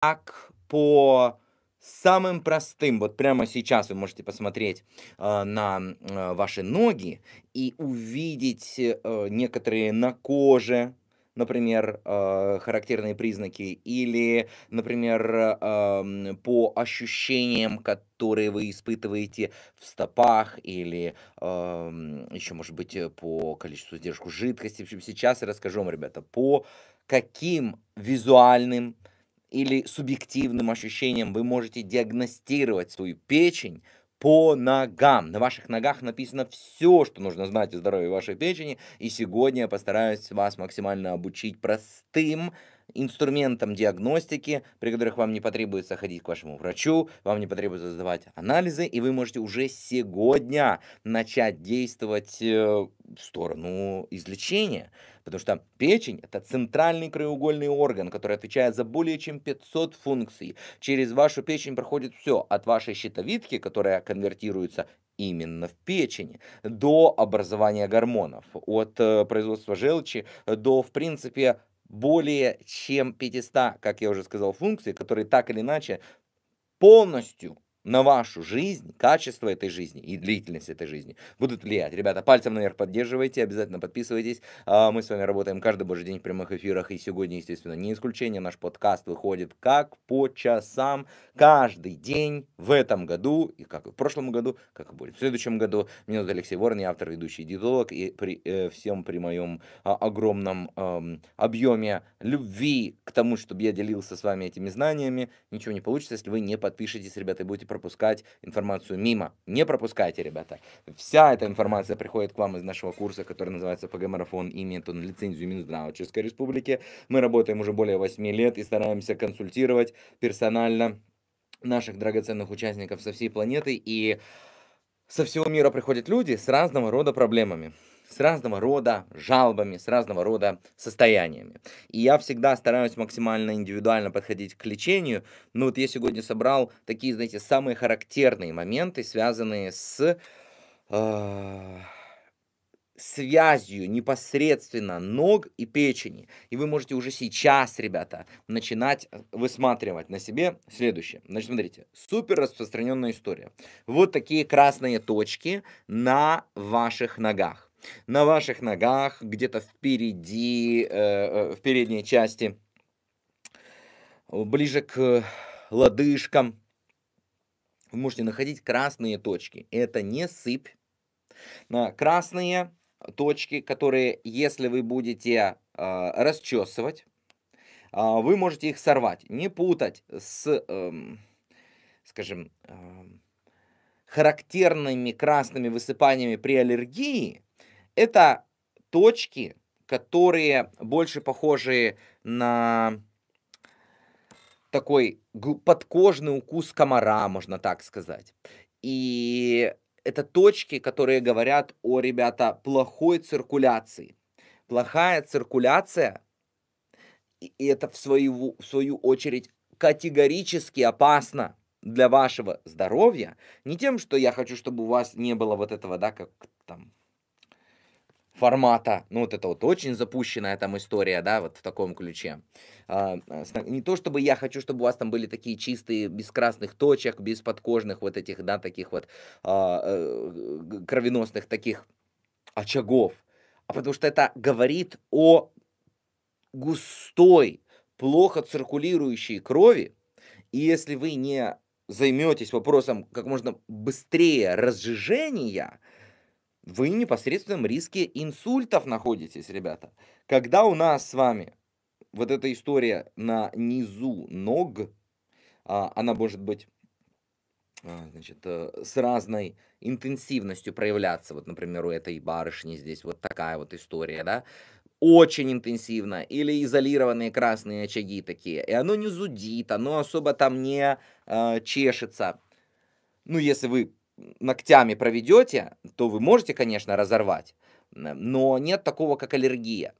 как по самым простым, вот прямо сейчас вы можете посмотреть э, на э, ваши ноги и увидеть э, некоторые на коже, например, э, характерные признаки, или, например, э, по ощущениям, которые вы испытываете в стопах, или э, еще, может быть, э, по количеству сдержку жидкости. В общем, сейчас я расскажу вам, ребята, по каким визуальным или субъективным ощущением вы можете диагностировать свою печень по ногам. На ваших ногах написано все, что нужно знать о здоровье вашей печени, и сегодня я постараюсь вас максимально обучить простым инструментом диагностики, при которых вам не потребуется ходить к вашему врачу, вам не потребуется сдавать анализы, и вы можете уже сегодня начать действовать э, в сторону излечения. Потому что печень – это центральный краеугольный орган, который отвечает за более чем 500 функций. Через вашу печень проходит все, от вашей щитовидки, которая конвертируется именно в печени, до образования гормонов, от э, производства желчи до, в принципе, более чем 500, как я уже сказал, функций, которые так или иначе полностью на вашу жизнь, качество этой жизни и длительность этой жизни будут влиять. Ребята, пальцем наверх поддерживайте, обязательно подписывайтесь. А, мы с вами работаем каждый божий день в прямых эфирах, и сегодня, естественно, не исключение. Наш подкаст выходит как по часам каждый день в этом году, и как и в прошлом году, как и будет в следующем году. Меня зовут Алексей Ворон, я автор, ведущий, диетолог, и при, э, всем при моем э, огромном э, объеме любви к тому, чтобы я делился с вами этими знаниями, ничего не получится, если вы не подпишетесь, ребята, и будете пропускать информацию мимо. Не пропускайте, ребята. Вся эта информация приходит к вам из нашего курса, который называется ПГ-марафон, и имеет он лицензию Минздрава Минздравческой республики. Мы работаем уже более 8 лет и стараемся консультировать персонально наших драгоценных участников со всей планеты. И со всего мира приходят люди с разного рода проблемами с разного рода жалобами, с разного рода состояниями. И я всегда стараюсь максимально индивидуально подходить к лечению. Но вот я сегодня собрал такие, знаете, самые характерные моменты, связанные с э, связью непосредственно ног и печени. И вы можете уже сейчас, ребята, начинать э, высматривать на себе следующее. Значит, смотрите, супер распространенная история. Вот такие красные точки на ваших ногах на ваших ногах, где-то впереди, э, э, в передней части, ближе к лодыжкам. Вы можете находить красные точки. Это не сыпь. На красные точки, которые, если вы будете э, расчесывать, а, вы можете их сорвать. Не путать с, эм, скажем, эм, характерными красными высыпаниями при аллергии, это точки, которые больше похожи на такой подкожный укус комара, можно так сказать. И это точки, которые говорят о, ребята, плохой циркуляции. Плохая циркуляция, и это в свою, в свою очередь категорически опасно для вашего здоровья. Не тем, что я хочу, чтобы у вас не было вот этого, да, как там формата. Ну, вот это вот очень запущенная там история, да, вот в таком ключе. А, а, не то, чтобы я хочу, чтобы у вас там были такие чистые, без красных точек, без подкожных вот этих, да, таких вот а, э, кровеносных таких очагов. А потому что это говорит о густой, плохо циркулирующей крови. И если вы не займетесь вопросом как можно быстрее разжижения, вы в непосредственном риске инсультов находитесь, ребята. Когда у нас с вами вот эта история на низу ног, а, она может быть а, значит, э, с разной интенсивностью проявляться. Вот, например, у этой барышни здесь вот такая вот история, да, очень интенсивно, или изолированные красные очаги такие, и оно не зудит, оно особо там не э, чешется. Ну, если вы ногтями проведете, то вы можете, конечно, разорвать, но нет такого, как аллергия.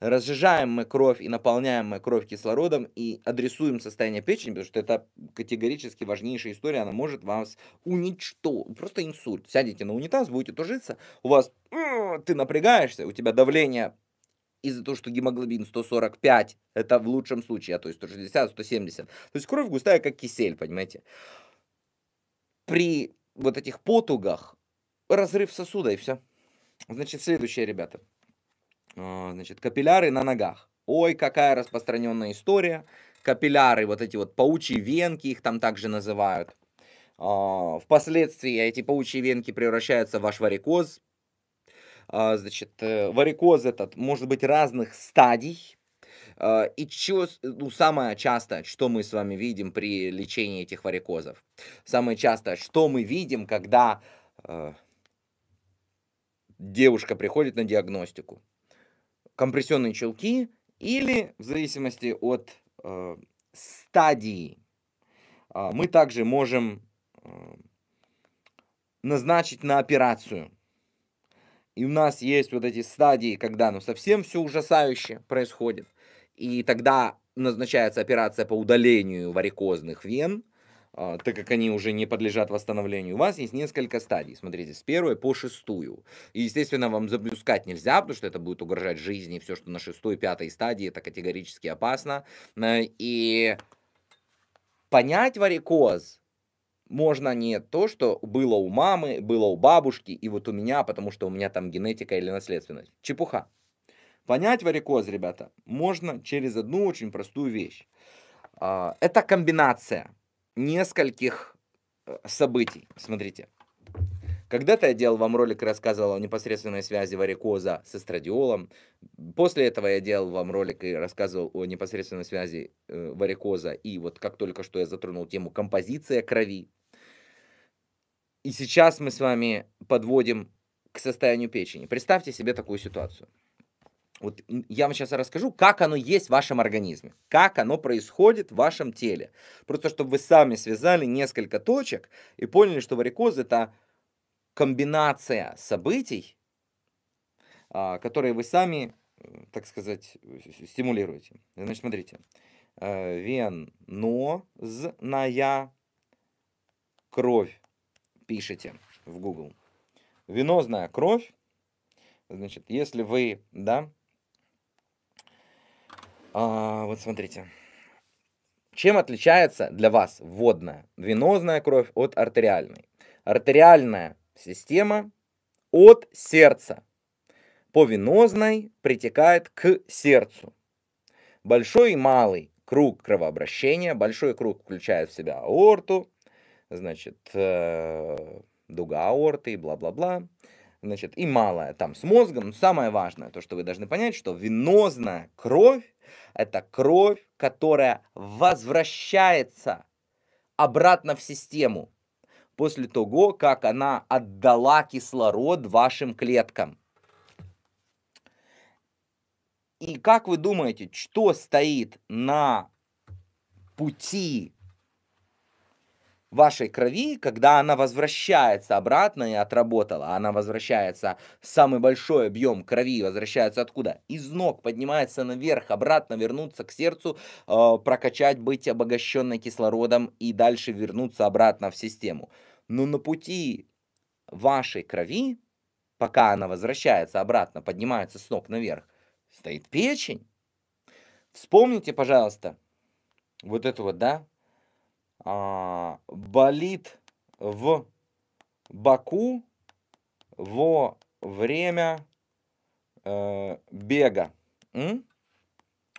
Разжижаем мы кровь и наполняем мы кровь кислородом и адресуем состояние печени, потому что это категорически важнейшая история, она может вас уничтожить, просто инсульт. Сядете на унитаз, будете тужиться, у вас ты напрягаешься, у тебя давление из-за того, что гемоглобин 145, это в лучшем случае, а то есть 160, 170. То есть кровь густая, как кисель, понимаете. При вот этих потугах разрыв сосуда и все. Значит, следующее, ребята. А, значит, капилляры на ногах. Ой, какая распространенная история. Капилляры, вот эти вот паучьи венки, их там также называют. А, впоследствии эти паучьи венки превращаются в ваш варикоз. А, значит, э, варикоз этот может быть разных стадий. Э, и чего, ну, самое частое, что мы с вами видим при лечении этих варикозов, самое частое, что мы видим, когда э, девушка приходит на диагностику, компрессионные челки или, в зависимости от э, стадии, мы также можем назначить на операцию. И у нас есть вот эти стадии, когда ну совсем все ужасающе происходит. И тогда назначается операция по удалению варикозных вен, а, так как они уже не подлежат восстановлению. У вас есть несколько стадий. Смотрите, с первой по шестую. И, естественно, вам заплюскать нельзя, потому что это будет угрожать жизни. Все, что на шестой, пятой стадии, это категорически опасно. Э, и понять варикоз можно не то, что было у мамы, было у бабушки, и вот у меня, потому что у меня там генетика или наследственность. Чепуха. Понять варикоз, ребята, можно через одну очень простую вещь. А, это комбинация нескольких э, событий. Смотрите. Когда-то я делал вам ролик и рассказывал о непосредственной связи варикоза с эстрадиолом. После этого я делал вам ролик и рассказывал о непосредственной связи э, варикоза. И вот как только что я затронул тему композиция крови. И сейчас мы с вами подводим к состоянию печени. Представьте себе такую ситуацию. Вот я вам сейчас расскажу, как оно есть в вашем организме, как оно происходит в вашем теле. Просто чтобы вы сами связали несколько точек и поняли, что варикоз это комбинация событий, а, которые вы сами, так сказать, э, стимулируете. Значит, смотрите. Э, венозная кровь пишите в Google. Венозная кровь. Значит, если вы, да, а, вот смотрите. Чем отличается для вас водная, венозная кровь от артериальной? Артериальная система от сердца по венозной притекает к сердцу. Большой и малый круг кровообращения. Большой круг включает в себя аорту, значит, э, дуга аорты и бла-бла-бла. Значит, и малая там с мозгом. Но самое важное, то, что вы должны понять, что венозная кровь это кровь, которая возвращается обратно в систему после того, как она отдала кислород вашим клеткам. И как вы думаете, что стоит на пути вашей крови, когда она возвращается обратно и отработала, она возвращается, самый большой объем крови возвращается откуда? Из ног, поднимается наверх, обратно вернуться к сердцу, э, прокачать, быть обогащенной кислородом и дальше вернуться обратно в систему. Но на пути вашей крови, пока она возвращается обратно, поднимается с ног наверх, стоит печень. Вспомните, пожалуйста, вот эту вот, да, а, болит в боку во время э, бега. М?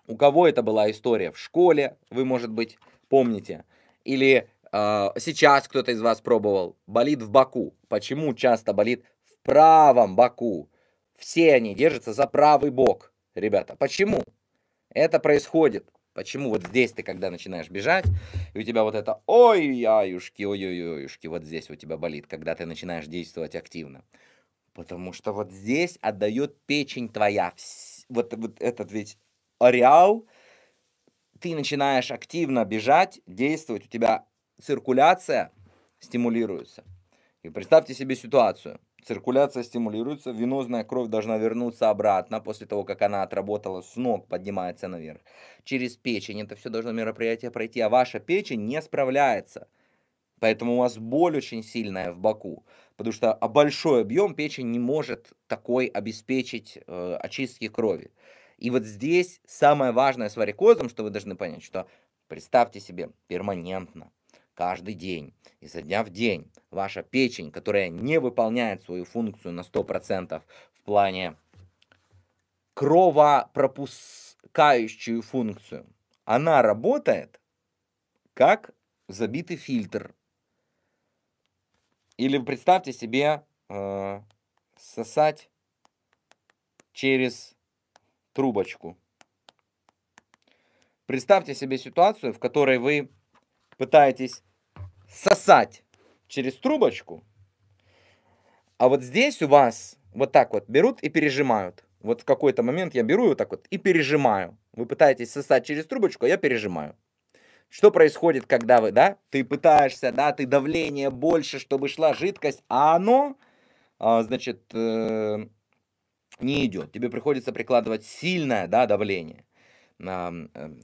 У кого это была история? В школе вы, может быть, помните. Или э, сейчас кто-то из вас пробовал. Болит в боку. Почему часто болит в правом боку? Все они держатся за правый бок, ребята. Почему? Это происходит Почему вот здесь ты, когда начинаешь бежать, и у тебя вот это ой-яюшки, ой-ой-ой-юшки, вот здесь у тебя болит, когда ты начинаешь действовать активно. Потому что вот здесь отдает печень твоя. Вот, вот этот ведь ареал, ты начинаешь активно бежать, действовать, у тебя циркуляция стимулируется. И представьте себе ситуацию циркуляция стимулируется, венозная кровь должна вернуться обратно после того, как она отработала с ног, поднимается наверх. Через печень это все должно мероприятие пройти, а ваша печень не справляется. Поэтому у вас боль очень сильная в боку, потому что большой объем печень не может такой обеспечить э, очистки крови. И вот здесь самое важное с варикозом, что вы должны понять, что представьте себе перманентно каждый день, изо дня в день, ваша печень, которая не выполняет свою функцию на 100% в плане кровопропускающую функцию, она работает как забитый фильтр. Или представьте себе э, сосать через трубочку. Представьте себе ситуацию, в которой вы пытаетесь сосать через трубочку, а вот здесь у вас вот так вот берут и пережимают. Вот в какой-то момент я беру вот так вот и пережимаю. Вы пытаетесь сосать через трубочку, а я пережимаю. Что происходит, когда вы, да, ты пытаешься, да, ты давление больше, чтобы шла жидкость, а оно, а, значит, э, не идет. Тебе приходится прикладывать сильное, да, давление. А,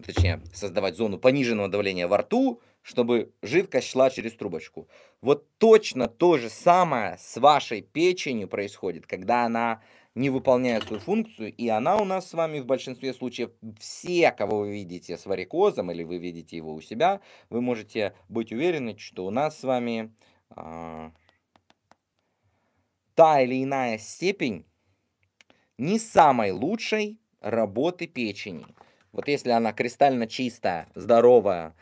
точнее, создавать зону пониженного давления во рту, чтобы жидкость шла через трубочку. Вот точно то же самое с вашей печенью происходит, когда она не выполняет свою функцию, и она у нас с вами в большинстве случаев, все, кого вы видите с варикозом, или вы видите его у себя, вы можете быть уверены, что у нас с вами э, та или иная степень не самой лучшей работы печени. Вот если она кристально чистая, здоровая,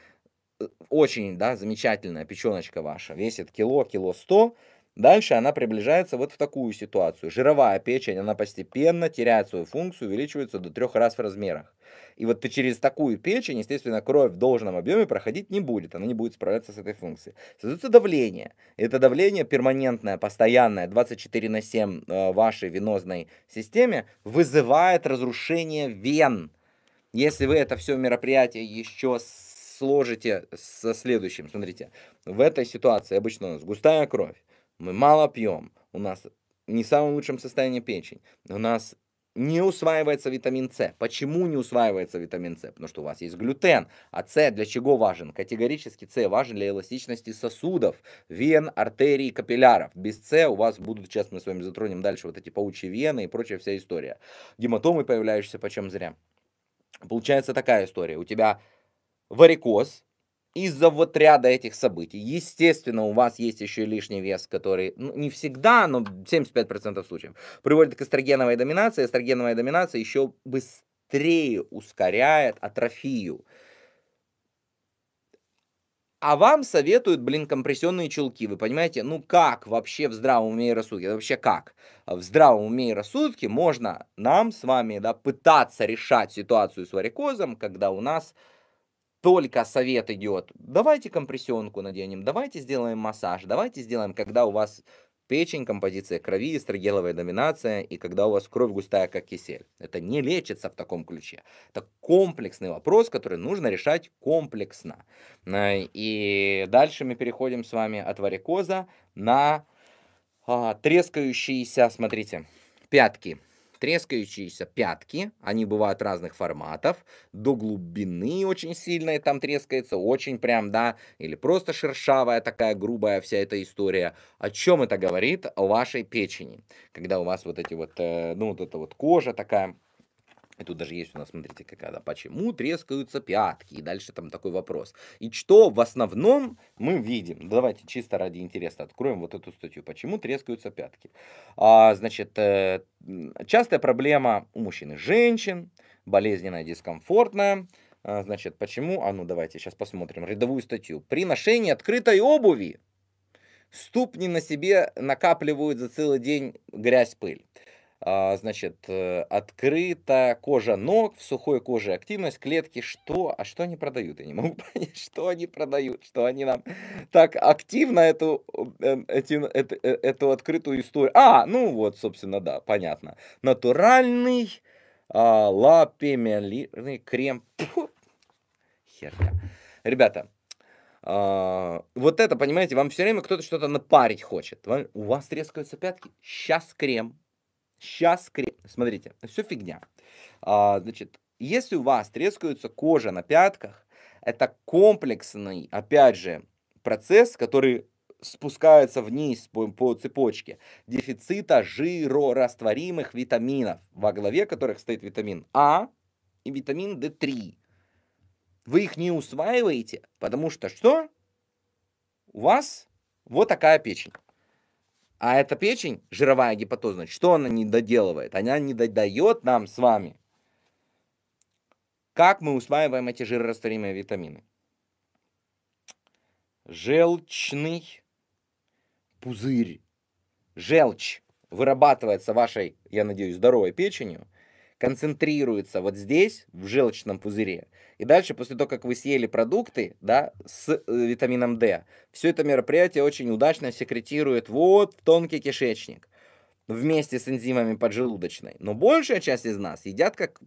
очень, да, замечательная печеночка ваша, весит кило, кило сто, дальше она приближается вот в такую ситуацию. Жировая печень, она постепенно теряет свою функцию, увеличивается до трех раз в размерах. И вот через такую печень, естественно, кровь в должном объеме проходить не будет, она не будет справляться с этой функцией. Создается давление. Это давление перманентное, постоянное, 24 на 7 в э, вашей венозной системе вызывает разрушение вен. Если вы это все мероприятие еще с сложите со следующим. Смотрите, в этой ситуации обычно у нас густая кровь, мы мало пьем, у нас не в самом лучшем состоянии печень, у нас не усваивается витамин С. Почему не усваивается витамин С? Потому что у вас есть глютен, а С для чего важен? Категорически С важен для эластичности сосудов, вен, артерий, капилляров. Без С у вас будут, сейчас мы с вами затронем дальше, вот эти паучьи вены и прочая вся история. Гематомы, появляющиеся почем зря. Получается такая история. У тебя варикоз, из-за вот ряда этих событий, естественно, у вас есть еще и лишний вес, который ну, не всегда, но 75% случаев приводит к эстрогеновой доминации. Эстрогеновая доминация еще быстрее ускоряет атрофию. А вам советуют, блин, компрессионные чулки. Вы понимаете, ну как вообще в здравом уме и рассудке? Вообще как? В здравом уме и рассудке можно нам с вами да, пытаться решать ситуацию с варикозом, когда у нас только совет идет. Давайте компрессионку наденем, давайте сделаем массаж, давайте сделаем, когда у вас печень, композиция крови, эстрогеловая доминация, и когда у вас кровь густая, как кисель. Это не лечится в таком ключе. Это комплексный вопрос, который нужно решать комплексно. Э, и дальше мы переходим с вами от варикоза на а, трескающиеся, смотрите, пятки трескающиеся пятки, они бывают разных форматов, до глубины очень сильная там трескается, очень прям, да, или просто шершавая такая грубая вся эта история. О чем это говорит? О вашей печени. Когда у вас вот эти вот, э, ну, вот эта вот кожа такая и тут даже есть у нас, смотрите, когда почему трескаются пятки, и дальше там такой вопрос. И что в основном мы видим? Давайте чисто ради интереса откроем вот эту статью. Почему трескаются пятки? А, значит, э, частая проблема у мужчин и женщин, болезненная, дискомфортная. А, значит, почему? А ну давайте сейчас посмотрим рядовую статью. При ношении открытой обуви ступни на себе накапливают за целый день грязь, пыль. А, значит, э, открыта кожа ног, в сухой коже активность, клетки, что, а что они продают? Я не могу понять, что они продают, что они нам так активно эту, эм, эти, эту, э, эту открытую историю. А, ну вот, собственно, да, понятно. Натуральный а, лапемиолирный крем. Фу, херня. Ребята, а, вот это, понимаете, вам все время кто-то что-то напарить хочет. у вас трескаются пятки? Сейчас крем Сейчас крем. Смотрите, все фигня. А, значит, если у вас трескается кожа на пятках, это комплексный, опять же, процесс, который спускается вниз по, по цепочке дефицита жирорастворимых витаминов, во главе которых стоит витамин А и витамин D3. Вы их не усваиваете, потому что что? У вас вот такая печень. А эта печень, жировая гипотозная, что она не доделывает? Она не додает нам с вами, как мы усваиваем эти жирорастворимые витамины. Желчный пузырь, желчь вырабатывается вашей, я надеюсь, здоровой печенью – концентрируется вот здесь, в желчном пузыре. И дальше, после того, как вы съели продукты, да, с э, витамином D, все это мероприятие очень удачно секретирует вот в тонкий кишечник вместе с энзимами поджелудочной. Но большая часть из нас едят как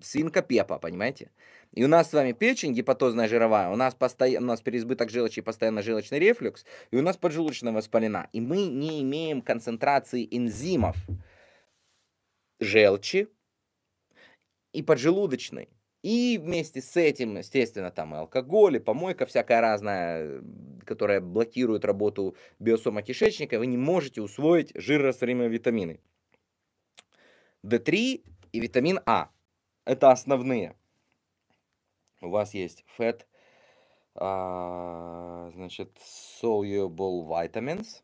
свинка Пепа, понимаете? И у нас с вами печень гипотозная жировая, у нас, постоянно, у нас переизбыток желчи, постоянно желчный рефлюкс, и у нас поджелудочная воспалена. И мы не имеем концентрации энзимов желчи, и поджелудочной. И вместе с этим, естественно, там и алкоголь, и помойка всякая разная, которая блокирует работу биосома кишечника, вы не можете усвоить жирорастворимые витамины. D3 и витамин А. Это основные. У вас есть фет а, значит, soluble vitamins.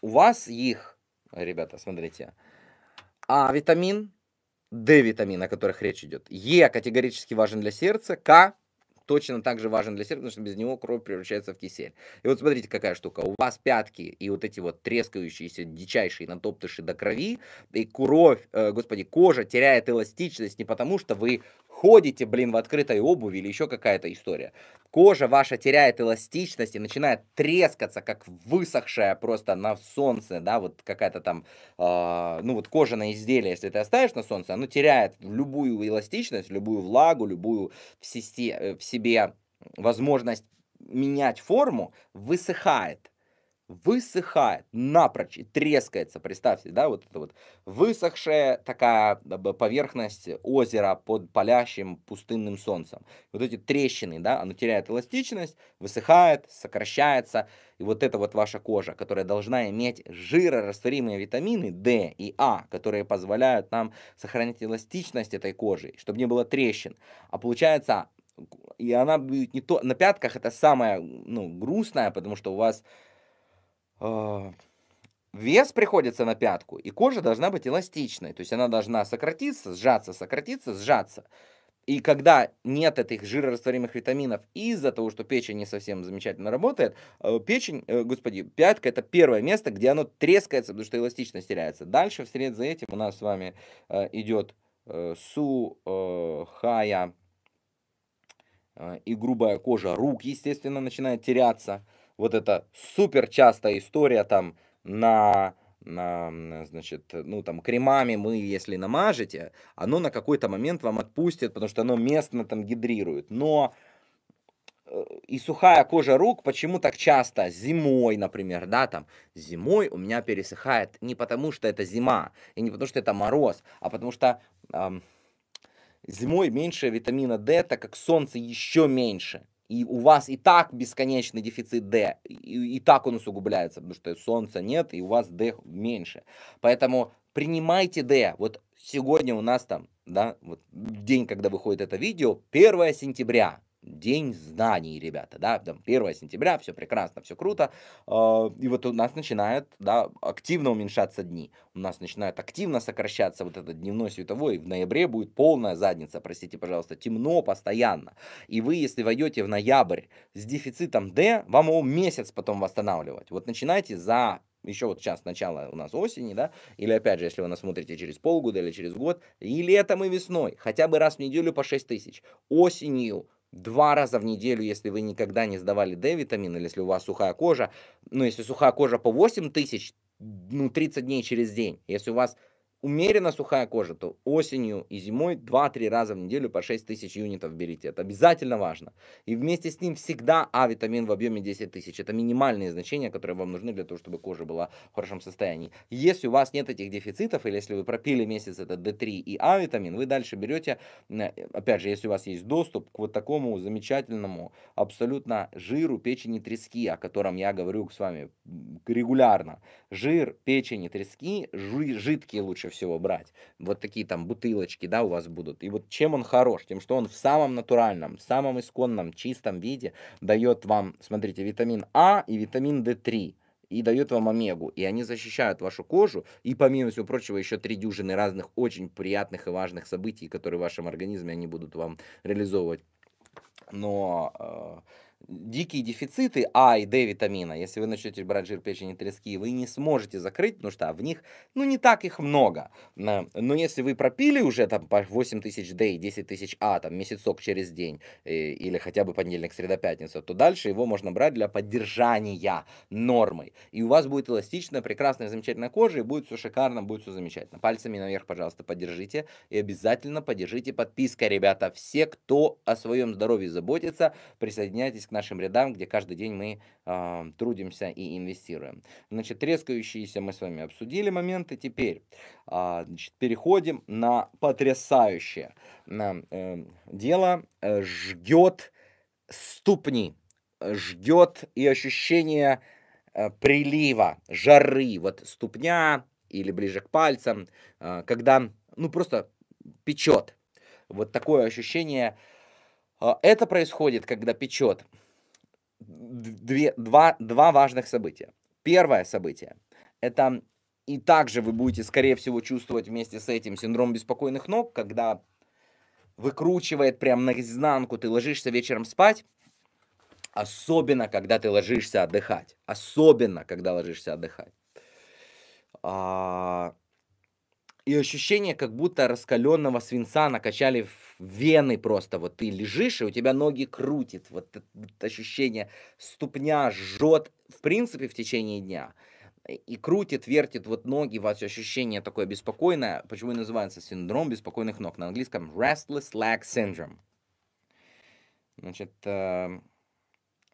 У вас их, ребята, смотрите, А-витамин, D-витамин, о которых речь идет. Е категорически важен для сердца, К точно так же важен для сердца, потому что без него кровь превращается в кисель. И вот смотрите, какая штука. У вас пятки и вот эти вот трескающиеся, дичайшие натоптыши до крови, и кровь, э, господи, кожа теряет эластичность не потому, что вы ходите, блин, в открытой обуви или еще какая-то история. Кожа ваша теряет эластичность и начинает трескаться, как высохшая просто на солнце, да, вот какая-то там, э, ну вот кожаное изделие, если ты оставишь на солнце, оно теряет любую эластичность, любую влагу, любую в, сести, э, в себе возможность менять форму, высыхает высыхает напрочь и трескается. Представьте, да, вот это вот высохшая такая поверхность озера под палящим пустынным солнцем. Вот эти трещины, да, оно теряет эластичность, высыхает, сокращается. И вот эта вот ваша кожа, которая должна иметь жирорастворимые витамины D и А, которые позволяют нам сохранить эластичность этой кожи, чтобы не было трещин. А получается, и она будет не то... На пятках это самое, ну, грустное, потому что у вас Э, вес приходится на пятку, и кожа должна быть эластичной. То есть она должна сократиться, сжаться, сократиться, сжаться. И когда нет этих жирорастворимых витаминов из-за того, что печень не совсем замечательно работает, э, печень, э, господи, пятка это первое место, где оно трескается, потому что эластичность теряется. Дальше вслед за этим у нас с вами идет сухая и грубая кожа рук, естественно, начинает теряться вот эта супер частая история там на на, значит, ну там кремами мы, если намажете, оно на какой-то момент вам отпустит, потому что оно местно там гидрирует. Но э, и сухая кожа рук, почему так часто зимой, например, да, там, зимой у меня пересыхает не потому, что это зима, и не потому, что это мороз, а потому что эм, зимой меньше витамина D, так как солнце еще меньше и у вас и так бесконечный дефицит D, и, и так он усугубляется, потому что солнца нет, и у вас D меньше. Поэтому принимайте D. Вот сегодня у нас там, да, вот день, когда выходит это видео, 1 сентября день знаний, ребята, да, там 1 сентября, все прекрасно, все круто, а, и вот у нас начинают, да, активно уменьшаться дни, у нас начинает активно сокращаться вот этот дневной световой, и в ноябре будет полная задница, простите, пожалуйста, темно постоянно, и вы, если войдете в ноябрь с дефицитом D, вам его месяц потом восстанавливать, вот начинайте за еще вот сейчас начало у нас осени, да, или опять же, если вы нас смотрите через полгода или через год, и летом, и весной, хотя бы раз в неделю по 6 тысяч. Осенью Два раза в неделю, если вы никогда не сдавали D-витамин, или если у вас сухая кожа, ну, если сухая кожа по 8 тысяч, ну, 30 дней через день. Если у вас умеренно сухая кожа, то осенью и зимой 2-3 раза в неделю по 6 тысяч юнитов берите. Это обязательно важно. И вместе с ним всегда А-витамин в объеме 10 тысяч. Это минимальные значения, которые вам нужны для того, чтобы кожа была в хорошем состоянии. Если у вас нет этих дефицитов, или если вы пропили месяц это D3 и А-витамин, вы дальше берете, э, опять же, если у вас есть доступ к вот такому замечательному абсолютно жиру печени трески, о котором я говорю с вами регулярно. Жир печени трески, жидкие лучше всего брать. Вот такие там бутылочки, да, у вас будут. И вот чем он хорош? Тем, что он в самом натуральном, самом исконном, чистом виде дает вам, смотрите, витамин А и витамин D3 и дает вам омегу. И они защищают вашу кожу. И помимо всего прочего, еще три дюжины разных очень приятных и важных событий, которые в вашем организме они будут вам реализовывать. Но э, дикие дефициты А и Д витамина, если вы начнете брать жир печени трески, вы не сможете закрыть, потому что в них, ну, не так их много. Но если вы пропили уже там по 8 тысяч Д и 10 тысяч А, там, месяцок через день, э, или хотя бы понедельник, среда, пятница, то дальше его можно брать для поддержания нормой. И у вас будет эластичная, прекрасная, замечательная кожа, и будет все шикарно, будет все замечательно. Пальцами наверх, пожалуйста, поддержите. И обязательно поддержите подписка, ребята. Все, кто о своем здоровье заботится, присоединяйтесь к нашим рядам, где каждый день мы э, трудимся и инвестируем. Значит, трескающиеся мы с вами обсудили моменты. Теперь э, значит, переходим на потрясающее на, э, эм, дело. Э, жгет ступни, ждет и ощущение э, прилива, жары. Вот ступня или ближе к пальцам, э, когда ну просто печет. Вот такое ощущение. А, это происходит, когда печет две, два, два важных события. Первое событие – это и также вы будете, скорее всего, чувствовать вместе с этим синдром беспокойных ног, когда выкручивает прям наизнанку, ты ложишься вечером спать, особенно, когда ты ложишься отдыхать, особенно, когда ложишься отдыхать. А... И ощущение, как будто раскаленного свинца накачали в вены просто, вот ты лежишь, и у тебя ноги крутит, вот, вот ощущение ступня жжет, в принципе, в течение дня и крутит, вертит вот ноги, вот ощущение такое беспокойное, почему и называется синдром беспокойных ног, на английском restless leg syndrome. Значит, uh,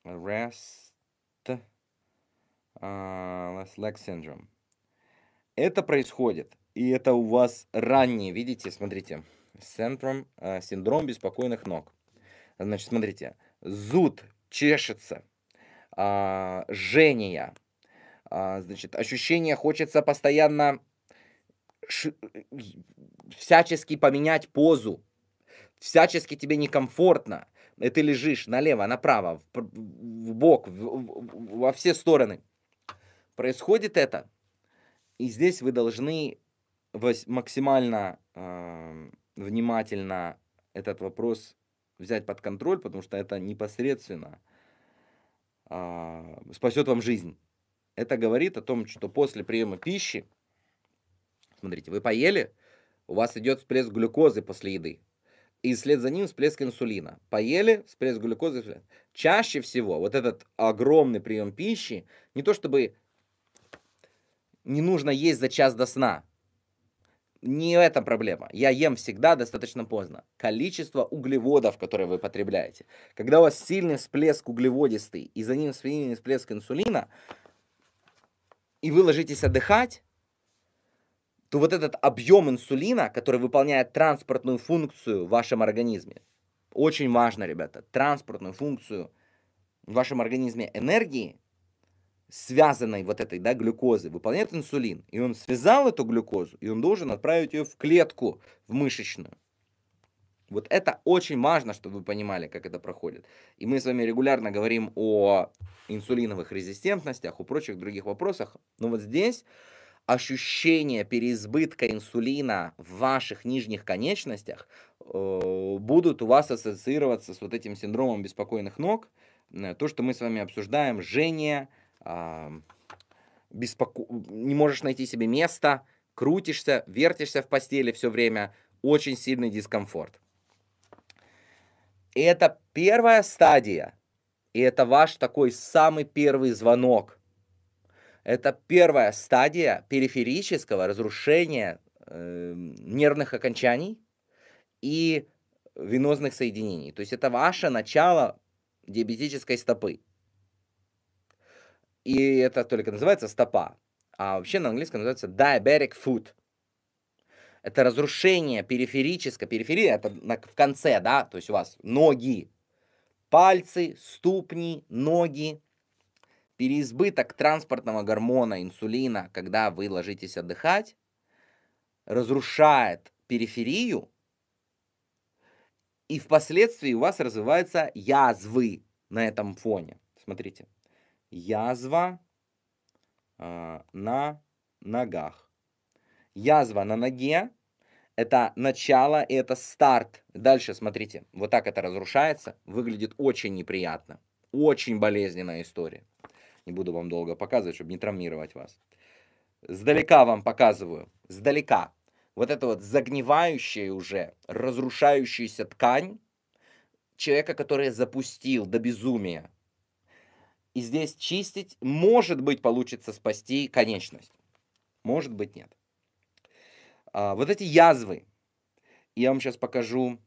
rest, uh, leg syndrome. Это происходит, и это у вас раннее, видите, смотрите, Синдром, э, синдром беспокойных ног. Значит, смотрите. Зуд, чешется, а, жжение, а, значит, ощущение хочется постоянно ш... всячески поменять позу, всячески тебе некомфортно, и э, ты лежишь налево, направо, в, в бок, в, в, во все стороны. Происходит это, и здесь вы должны максимально внимательно этот вопрос взять под контроль, потому что это непосредственно а, спасет вам жизнь. Это говорит о том, что после приема пищи, смотрите, вы поели, у вас идет всплеск глюкозы после еды, и вслед за ним всплеск инсулина. Поели, всплеск глюкозы. Всплеск. Чаще всего вот этот огромный прием пищи, не то чтобы не нужно есть за час до сна, не в этом проблема. Я ем всегда достаточно поздно. Количество углеводов, которые вы потребляете. Когда у вас сильный всплеск углеводистый, и за ним сильный всплеск инсулина, и вы ложитесь отдыхать, то вот этот объем инсулина, который выполняет транспортную функцию в вашем организме, очень важно, ребята, транспортную функцию в вашем организме энергии – связанной вот этой да, глюкозы выполняет инсулин. И он связал эту глюкозу, и он должен отправить ее в клетку, в мышечную. Вот это очень важно, чтобы вы понимали, как это проходит. И мы с вами регулярно говорим о инсулиновых резистентностях, о прочих других вопросах. Но вот здесь ощущение переизбытка инсулина в ваших нижних конечностях э, будут у вас ассоциироваться с вот этим синдромом беспокойных ног, э, то, что мы с вами обсуждаем, жжение, беспоко... не можешь найти себе места, крутишься, вертишься в постели все время, очень сильный дискомфорт. Это первая стадия, и это ваш такой самый первый звонок. Это первая стадия периферического разрушения э, нервных окончаний и венозных соединений. То есть это ваше начало диабетической стопы. И это только называется стопа. А вообще на английском называется diabetic foot. Это разрушение периферическое. Периферия это в конце, да, то есть у вас ноги, пальцы, ступни, ноги. Переизбыток транспортного гормона инсулина, когда вы ложитесь отдыхать, разрушает периферию, и впоследствии у вас развиваются язвы на этом фоне. Смотрите язва э, на ногах. Язва на ноге – это начало это старт. Дальше, смотрите, вот так это разрушается. Выглядит очень неприятно. Очень болезненная история. Не буду вам долго показывать, чтобы не травмировать вас. Сдалека вам показываю. Сдалека. Вот это вот загнивающая уже, разрушающаяся ткань человека, который запустил до безумия и здесь чистить, может быть, получится спасти конечность. Может быть, нет. А, вот эти язвы. Я вам сейчас покажу.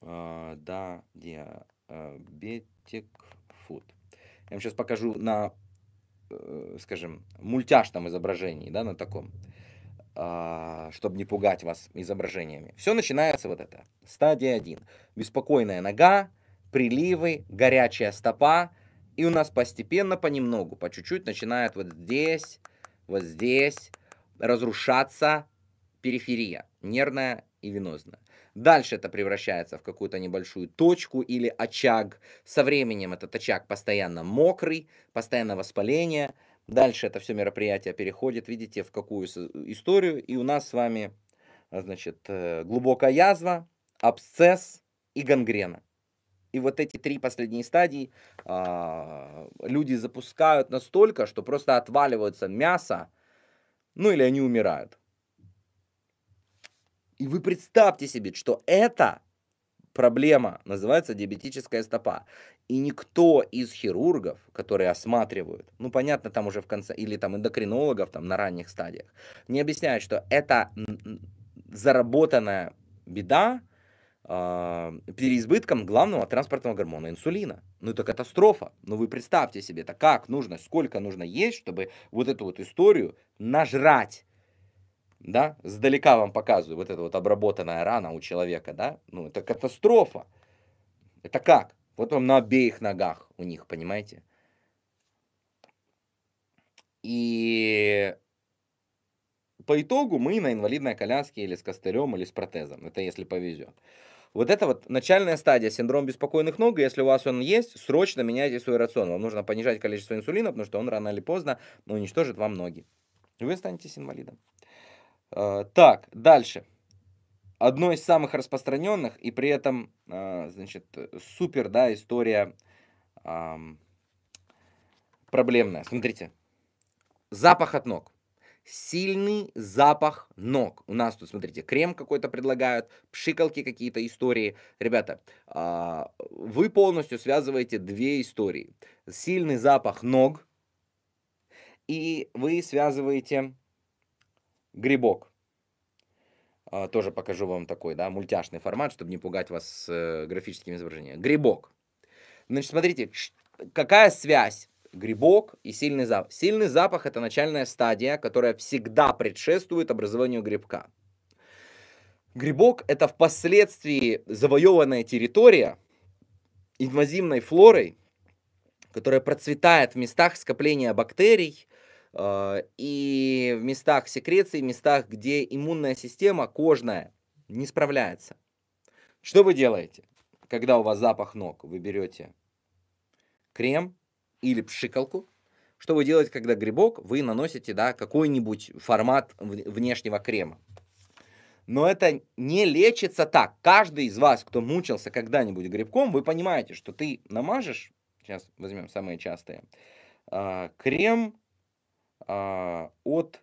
А, да, диабетик фуд. Я вам сейчас покажу на, э, скажем, мультяшном изображении, да, на таком а, чтобы не пугать вас изображениями. Все начинается вот это. Стадия 1. Беспокойная нога, приливы, горячая стопа, и у нас постепенно, понемногу, по чуть-чуть начинает вот здесь, вот здесь разрушаться периферия, нервная и венозная. Дальше это превращается в какую-то небольшую точку или очаг. Со временем этот очаг постоянно мокрый, постоянно воспаление. Дальше это все мероприятие переходит, видите, в какую историю. И у нас с вами, значит, э, глубокая язва, абсцесс и гангрена. И вот эти три последние стадии а, люди запускают настолько, что просто отваливаются мясо, ну или они умирают. И вы представьте себе, что эта проблема называется диабетическая стопа. И никто из хирургов, которые осматривают, ну понятно, там уже в конце, или там эндокринологов там на ранних стадиях, не объясняет, что это заработанная беда, а, переизбытком главного транспортного гормона инсулина. Ну это катастрофа. Ну вы представьте себе, это как нужно, сколько нужно есть, чтобы вот эту вот историю нажрать. Да, сдалека вам показываю вот эта вот обработанная рана у человека, да, ну это катастрофа. Это как? Вот вам на обеих ногах у них, понимаете? И по итогу мы на инвалидной коляске или с костырем, или с протезом. Это если повезет. Вот это вот начальная стадия синдром беспокойных ног. И если у вас он есть, срочно меняйте свой рацион. Вам нужно понижать количество инсулина, потому что он рано или поздно ну, уничтожит вам ноги. И вы станетесь инвалидом. А, так, дальше. Одно из самых распространенных и при этом, а, значит, супер, да, история проблемная. Смотрите, запах от ног сильный запах ног. У нас тут, смотрите, крем какой-то предлагают, пшикалки какие-то истории. Ребята, а, вы полностью связываете две истории. Сильный запах ног, и вы связываете грибок. А, тоже покажу вам такой, да, мультяшный формат, чтобы не пугать вас э, графическими изображениями. Грибок. Значит, смотрите, какая связь грибок и сильный запах. Сильный запах – это начальная стадия, которая всегда предшествует образованию грибка. Грибок – это впоследствии завоеванная территория инвазивной флорой, которая процветает в местах скопления бактерий э, и в местах секреции, в местах, где иммунная система кожная не справляется. Что вы делаете, когда у вас запах ног? Вы берете крем, или пшикалку. Что вы делаете, когда грибок, вы наносите да, какой-нибудь формат внешнего крема. Но это не лечится так. Каждый из вас, кто мучился когда-нибудь грибком, вы понимаете, что ты намажешь, сейчас возьмем самые частые, а, крем а, от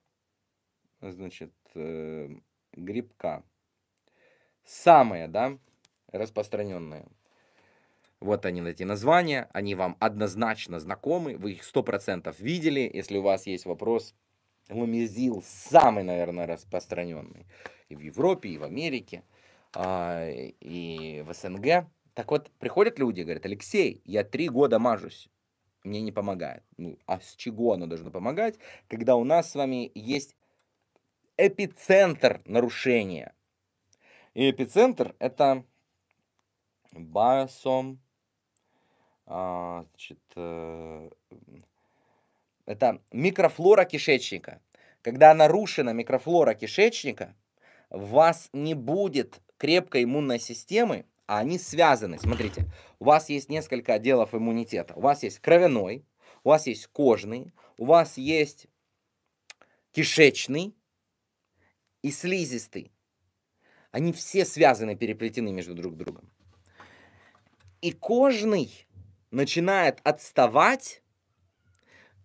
значит, э, грибка. Самые, да, распространенные. Вот они, эти названия, они вам однозначно знакомы, вы их 100% видели. Если у вас есть вопрос, ломезил самый, наверное, распространенный и в Европе, и в Америке, а, и в СНГ. Так вот, приходят люди и говорят, Алексей, я три года мажусь, мне не помогает. Ну, а с чего оно должно помогать, когда у нас с вами есть эпицентр нарушения? И эпицентр — это биосом а, значит, э, это микрофлора кишечника. Когда нарушена микрофлора кишечника, у вас не будет крепкой иммунной системы, а они связаны. Смотрите, у вас есть несколько отделов иммунитета. У вас есть кровяной, у вас есть кожный, у вас есть кишечный и слизистый. Они все связаны, переплетены между друг другом. И кожный начинает отставать,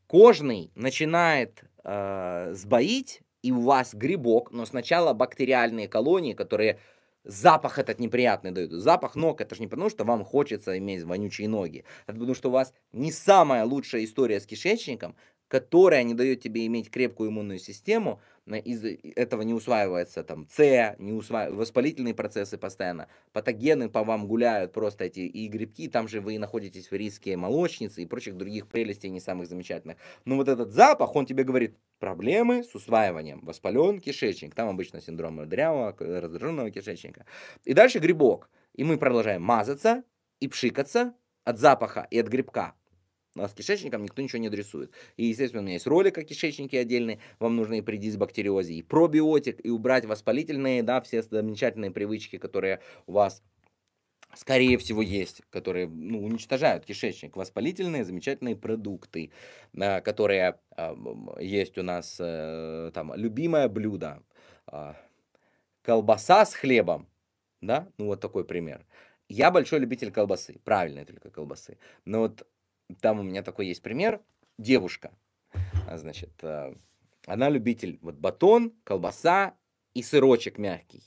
кожный начинает э, сбоить, и у вас грибок, но сначала бактериальные колонии, которые запах этот неприятный дают. Запах ног, это же не потому, что вам хочется иметь вонючие ноги, это потому, что у вас не самая лучшая история с кишечником, которая не дает тебе иметь крепкую иммунную систему, из э, этого не усваивается там С, не усва... воспалительные процессы постоянно, патогены по вам гуляют просто эти и грибки, там же вы находитесь в риске молочницы и прочих других прелестей не самых замечательных. Но вот этот запах, он тебе говорит, проблемы с усваиванием, воспален кишечник, там обычно синдром дрявого, раздраженного кишечника. И дальше грибок, и мы продолжаем мазаться и пшикаться от запаха и от грибка, а с кишечником никто ничего не адресует И, естественно, у меня есть ролик о кишечнике отдельный. Вам нужно и при дисбактериозе, и пробиотик, и убрать воспалительные, да, все замечательные привычки, которые у вас скорее всего, есть, которые ну, уничтожают кишечник. Воспалительные замечательные продукты, э, которые э, есть у нас э, там любимое блюдо. Колбаса с хлебом, да, ну вот такой пример. Я большой любитель колбасы, правильной только колбасы. Но вот там у меня такой есть пример. Девушка, а, значит, э, она любитель вот батон, колбаса и сырочек мягкий.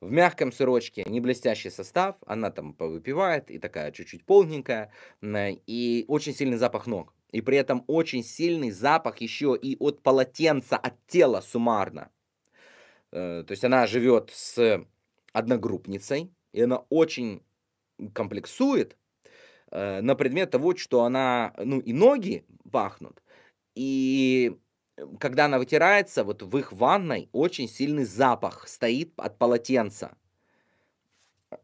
В мягком сырочке не блестящий состав, она там повыпивает и такая чуть-чуть полненькая, э, и очень сильный запах ног. И при этом очень сильный запах еще и от полотенца, от тела суммарно. Э, то есть она живет с одногруппницей, и она очень комплексует Э, на предмет того, что она, ну, и ноги пахнут, и э, когда она вытирается, вот в их ванной очень сильный запах стоит от полотенца.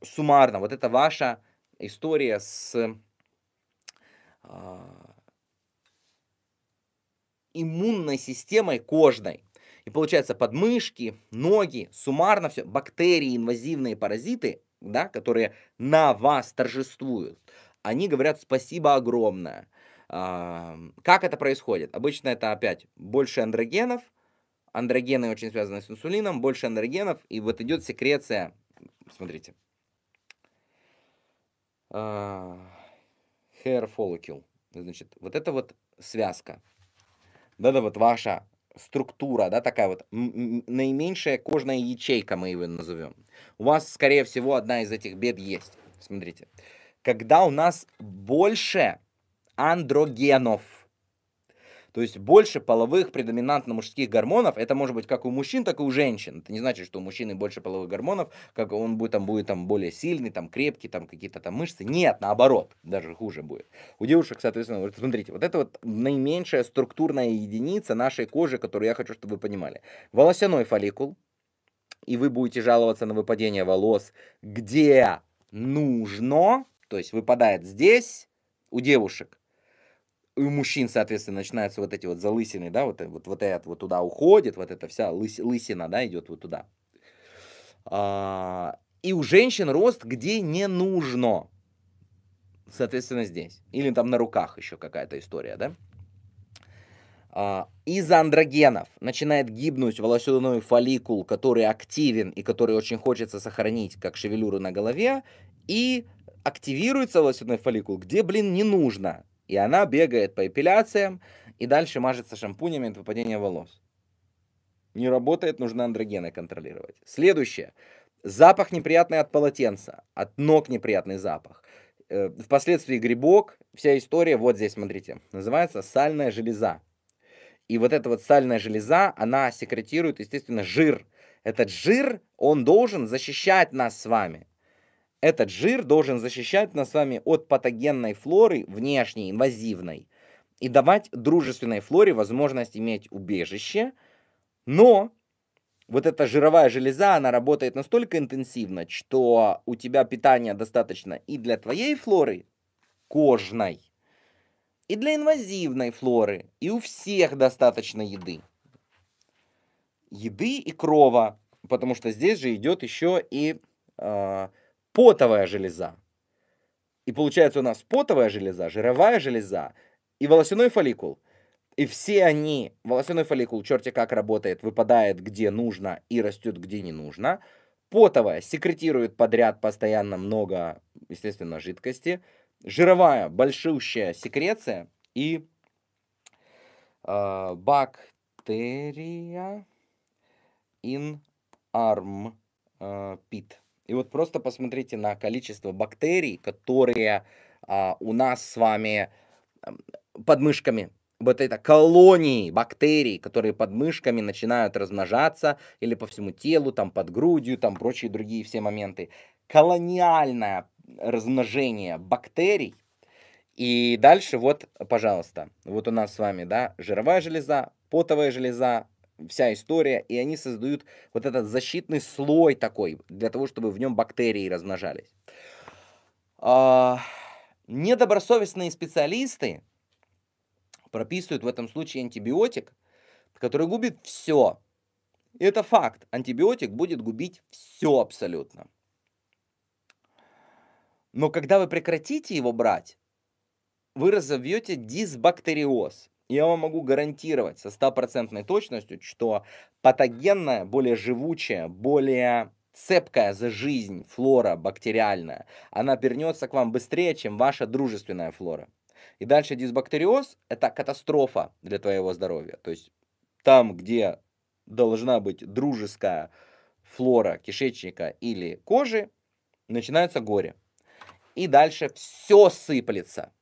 Суммарно, вот это ваша история с э, иммунной системой кожной. И получается подмышки, ноги, суммарно все, бактерии, инвазивные паразиты, да, которые на вас торжествуют, они говорят спасибо огромное. Как это происходит? Обычно это опять больше андрогенов, андрогены очень связаны с инсулином, больше андрогенов, и вот идет секреция, смотрите, а, hair follicle, значит, вот это вот связка, да-да, вот ваша структура, да, такая вот наименьшая кожная ячейка, мы ее назовем. У вас, скорее всего, одна из этих бед есть. Смотрите когда у нас больше андрогенов. То есть больше половых предоминантно мужских гормонов. Это может быть как у мужчин, так и у женщин. Это не значит, что у мужчины больше половых гормонов, как он будет там, будет там более сильный, там крепкий, там какие-то там мышцы. Нет, наоборот, даже хуже будет. У девушек, соответственно, вот смотрите, вот это вот наименьшая структурная единица нашей кожи, которую я хочу, чтобы вы понимали. Волосяной фолликул, и вы будете жаловаться на выпадение волос, где нужно то есть выпадает здесь у девушек, у мужчин, соответственно, начинаются вот эти вот залысины, да, вот, вот, вот этот вот туда уходит, вот эта вся лыс, лысина, да, идет вот туда. А, и у женщин рост где не нужно, соответственно, здесь. Или там на руках еще какая-то история, да. А, из-за андрогенов начинает гибнуть волосяной фолликул, который активен и который очень хочется сохранить, как шевелюру на голове, и активируется волосяной фолликул, где, блин, не нужно. И она бегает по эпиляциям и дальше мажется шампунями от выпадения волос. Не работает, нужно андрогены контролировать. Следующее. Запах неприятный от полотенца, от ног неприятный запах. Э, впоследствии грибок, вся история, вот здесь, смотрите, называется сальная железа. И вот эта вот сальная железа, она секретирует, естественно, жир. Этот жир, он должен защищать нас с вами. Этот жир должен защищать нас с вами от патогенной флоры, внешней, инвазивной, и давать дружественной флоре возможность иметь убежище, но вот эта жировая железа, она работает настолько интенсивно, что у тебя питания достаточно и для твоей флоры кожной, и для инвазивной флоры, и у всех достаточно еды. Еды и крова, потому что здесь же идет еще и э, потовая железа. И получается у нас потовая железа, жировая железа и волосяной фолликул. И все они, волосяной фолликул, черти как работает, выпадает где нужно и растет где не нужно. Потовая секретирует подряд постоянно много, естественно, жидкости. Жировая, большущая секреция и э, бактерия in arm э, pit. И вот просто посмотрите на количество бактерий, которые а, у нас с вами под мышками. Вот это колонии бактерий, которые под мышками начинают размножаться или по всему телу, там под грудью, там прочие другие все моменты. Колониальное размножение бактерий. И дальше вот, пожалуйста, вот у нас с вами, да, жировая железа, потовая железа, вся история, и они создают вот этот защитный слой такой, для того, чтобы в нем бактерии размножались. А, недобросовестные специалисты прописывают в этом случае антибиотик, который губит все. Это факт. Антибиотик будет губить все абсолютно. Но когда вы прекратите его брать, вы разовьете дисбактериоз. Я вам могу гарантировать со стопроцентной точностью, что патогенная, более живучая, более цепкая за жизнь флора бактериальная, она вернется к вам быстрее, чем ваша дружественная флора. И дальше дисбактериоз – это катастрофа для твоего здоровья. То есть там, где должна быть дружеская флора кишечника или кожи, начинается горе. И дальше все сыплется.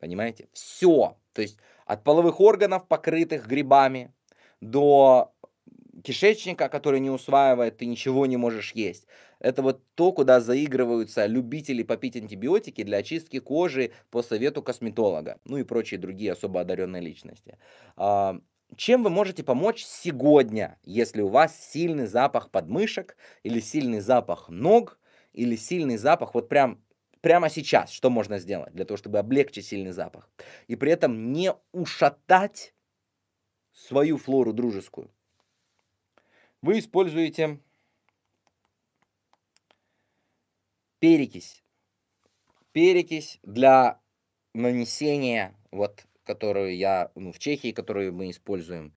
Понимаете? Все. То есть от половых органов, покрытых грибами, до кишечника, который не усваивает, ты ничего не можешь есть. Это вот то, куда заигрываются любители попить антибиотики для очистки кожи по совету косметолога, ну и прочие другие особо одаренные личности. А, чем вы можете помочь сегодня, если у вас сильный запах подмышек или сильный запах ног, или сильный запах, вот прям прямо сейчас, что можно сделать для того, чтобы облегчить сильный запах. И при этом не ушатать свою флору дружескую. Вы используете перекись. Перекись для нанесения, вот, которую я, ну, в Чехии, которую мы используем,